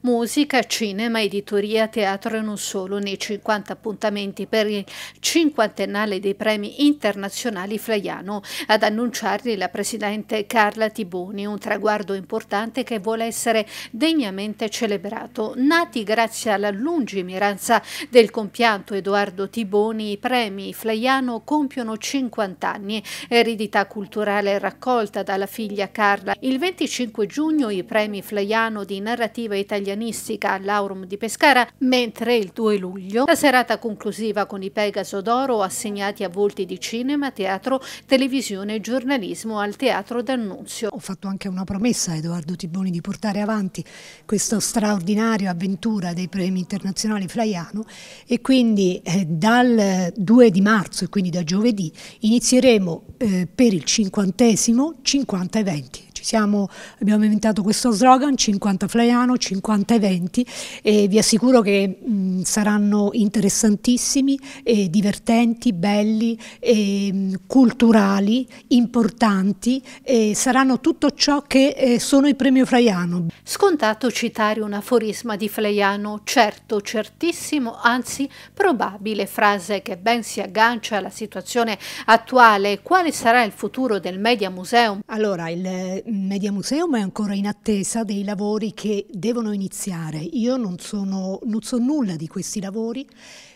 musica, cinema, editoria, teatro e non solo, nei 50 appuntamenti per il cinquantennale dei premi internazionali Flaiano. Ad annunciarli la presidente Carla Tiboni, un traguardo importante che vuole essere degnamente celebrato. Nati grazie alla lungimiranza del compianto Edoardo Tiboni, i premi Flaiano compiono 50 anni, eredità culturale raccolta dalla figlia Carla. Il 25 giugno i premi Flaiano di narrativa italiana italianistica all'Aurum di Pescara, mentre il 2 luglio la serata conclusiva con i Pegaso d'Oro assegnati a volti di cinema, teatro, televisione e giornalismo al Teatro D'Annunzio. Ho fatto anche una promessa a Edoardo Tiboni di portare avanti questa straordinaria avventura dei premi internazionali Flaiano e quindi eh, dal 2 di marzo e quindi da giovedì inizieremo eh, per il cinquantesimo 50 eventi siamo, abbiamo inventato questo slogan 50 Flaiano, 50 eventi e vi assicuro che mh, saranno interessantissimi, e divertenti, belli, e, mh, culturali, importanti e saranno tutto ciò che eh, sono i premio Flaiano. Scontato citare un aforisma di Flaiano, certo, certissimo, anzi probabile frase che ben si aggancia alla situazione attuale. Quale sarà il futuro del Media Museum? Allora, il Media Museum è ancora in attesa dei lavori che devono iniziare. Io non, sono, non so nulla di questi lavori.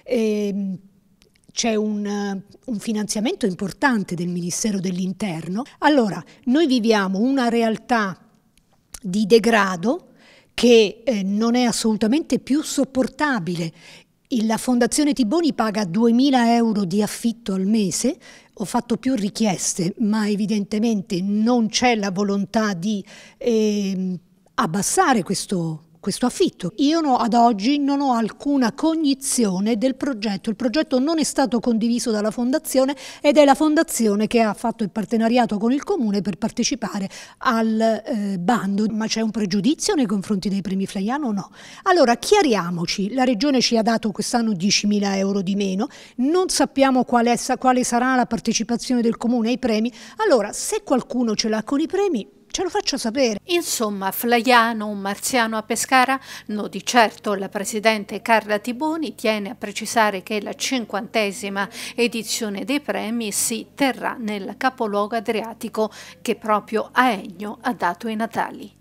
E, ehm, c'è un, un, finanziamento importante del Ministero dell'Interno. Allora, noi viviamo una realtà di degrado che eh, non è assolutamente più sopportabile. La Fondazione Tiboni paga 2.000 euro di affitto al mese, ho fatto più richieste, ma evidentemente non c'è la volontà di eh, abbassare questo questo affitto. Io no, ad oggi non ho alcuna cognizione del progetto, il progetto non è stato condiviso dalla Fondazione ed è la Fondazione che ha fatto il partenariato con il Comune per partecipare al eh, bando. Ma c'è un pregiudizio nei confronti dei premi Flaiano o no? Allora chiariamoci, la Regione ci ha dato quest'anno 10.000 euro di meno, non sappiamo quale, quale sarà la partecipazione del Comune ai premi, allora se qualcuno ce l'ha con i premi ce lo faccio sapere. Insomma, Flaiano, un marziano a Pescara? No, di certo la presidente Carla Tiboni tiene a precisare che la cinquantesima edizione dei premi si terrà nel capoluogo adriatico che proprio a Egno ha dato i Natali.